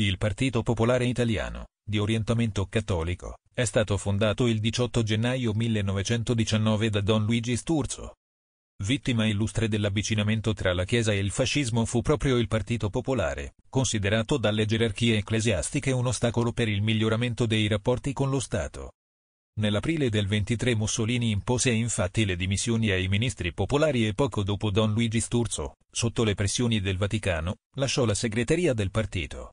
Il Partito Popolare Italiano, di orientamento cattolico, è stato fondato il 18 gennaio 1919 da Don Luigi Sturzo. Vittima illustre dell'avvicinamento tra la Chiesa e il fascismo fu proprio il Partito Popolare, considerato dalle gerarchie ecclesiastiche un ostacolo per il miglioramento dei rapporti con lo Stato. Nell'aprile del 23 Mussolini impose infatti le dimissioni ai ministri popolari e poco dopo Don Luigi Sturzo, sotto le pressioni del Vaticano, lasciò la segreteria del partito.